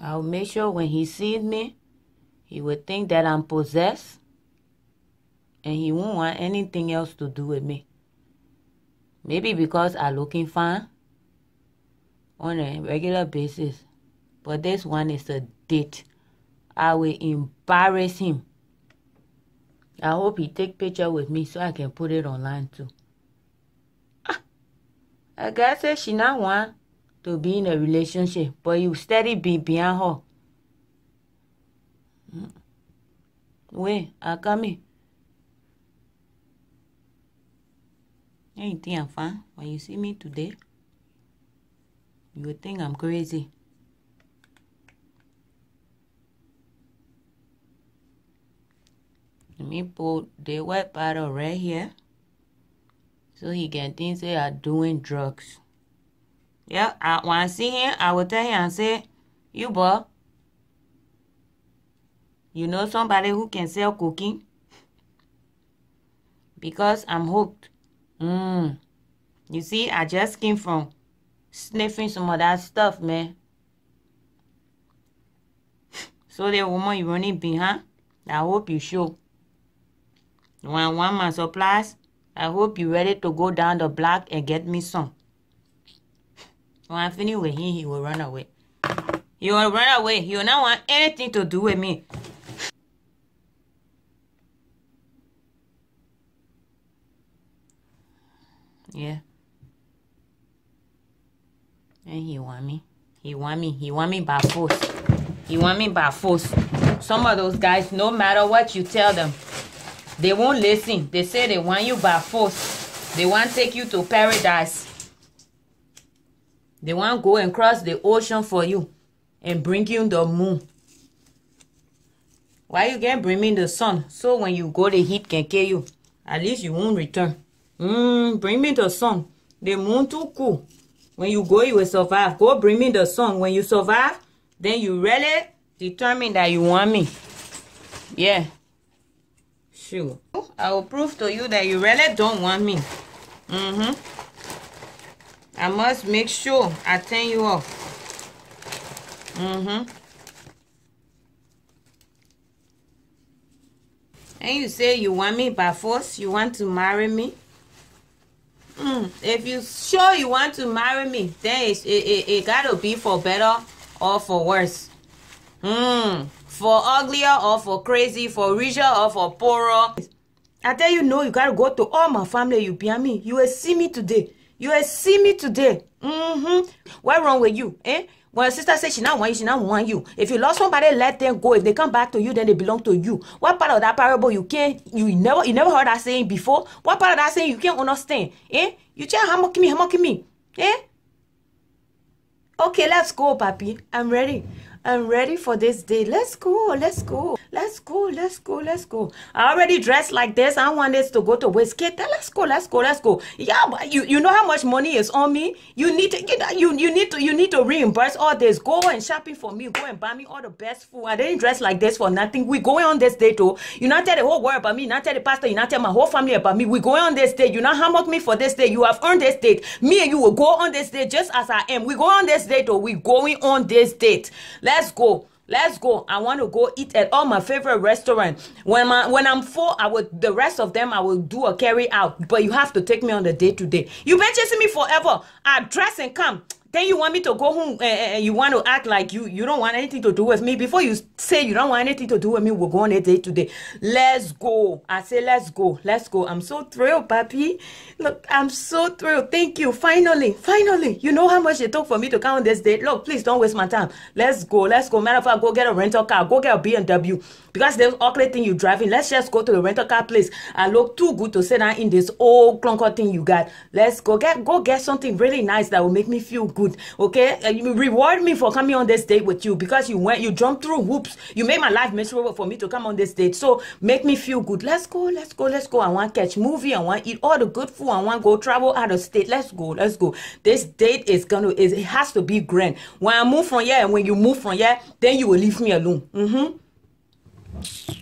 I'll make sure when he sees me, he would think that I'm possessed and he won't want anything else to do with me. Maybe because I'm looking fine on a regular basis. But this one is a date. I will embarrass him. I hope he take picture with me so I can put it online too. Ah, gotta say she not one to be in a relationship, but you steady be behind her. Mm. Wait, I come in. Anything I'm fine when you see me today? You think I'm crazy. Let me put the white bottle right here so he can think they are doing drugs. Yeah, I, when I see him, I will tell him and say, you boy, you know somebody who can sell cooking? because I'm hooked. Mm. You see, I just came from sniffing some of that stuff, man. so the woman you running behind, I hope you show. When I want my supplies, I hope you ready to go down the block and get me some. When I finish with him, he will run away. He will run away. He will not want anything to do with me. Yeah. And he want me. He want me. He want me by force. He want me by force. Some of those guys, no matter what you tell them, they won't listen. They say they want you by force. They want to take you to paradise. they wan go and cross the ocean for you and bring you the moon why you get bring me the sun so when you go the heat can kill you at least you won't return mm, bring me the sun the moon too cool when you go you will survive go bring me the sun when you survive then you really determine that you want me yeah sure i will prove to you that you really don't want me mm-hmm I must make sure I turn you off. Mm-hmm. And you say you want me by force? You want to marry me? Mm. If you sure you want to marry me, then it, it, it gotta be for better or for worse. Mm. For uglier or for crazy, for richer or for poorer. I tell you no, you gotta go to all my family, you be me. You will see me today. you will see me today mm-hmm. what wrong with you eh? when your sister say she not want you she not want you if you love somebody let them go if they come back to you then they belong to you what part of that parable you can't you never you never heard that saying before what part of that saying you can't understand eh you try hammock me hammock me eh okay let's go papi i'm ready I'm ready for this day. Let's go. Let's go. Let's go. Let's go. Let's go. I already dressed like this. I want this to go to whiskey. let's go. Let's go. Let's go. Yeah, but you, you know how much money is on me? You need to you, know, you you need to you need to reimburse all this. Go and shopping for me. Go and buy me all the best food. I didn't dress like this for nothing. We going on this day too. You not tell the whole world about me. You not tell the pastor. You not tell my whole family about me. We going on this day. You not hammock me for this day. You have earned this date. Me and you will go on this day just as I am. We go on this date or we going on this date. Let's let's go let's go i want to go eat at all my favorite restaurant when my when i'm full i will the rest of them i will do a carry out but you have to take me on the day to day you been chasing me forever i dress and come then you want me to go home and eh, eh, eh, you want to act like you, you don't want anything to do with me. Before you say you don't want anything to do with me, we're going a day today Let's go. I say, let's go. Let's go. I'm so thrilled, papi. Look, I'm so thrilled. Thank you. Finally, finally. You know how much it took for me to count this date. Look, please don't waste my time. Let's go. Let's go. Matter of fact, go get a rental car. Go get a BMW. Because there's ugly thing you driving. Let's just go to the rental car place. I look too good to sit down in this old clunker thing you got. Let's go get go get something really nice that will make me feel good good. Okay, uh, you reward me for coming on this date with you because you went, you jumped through hoops. You made my life miserable for me to come on this date. So make me feel good. Let's go, let's go, let's go. I want to catch movie. I want to eat all the good food. I want to go travel out of state. Let's go, let's go. This date is gonna, it has to be grand. When I move from here and when you move from here, then you will leave me alone. Mm-hmm.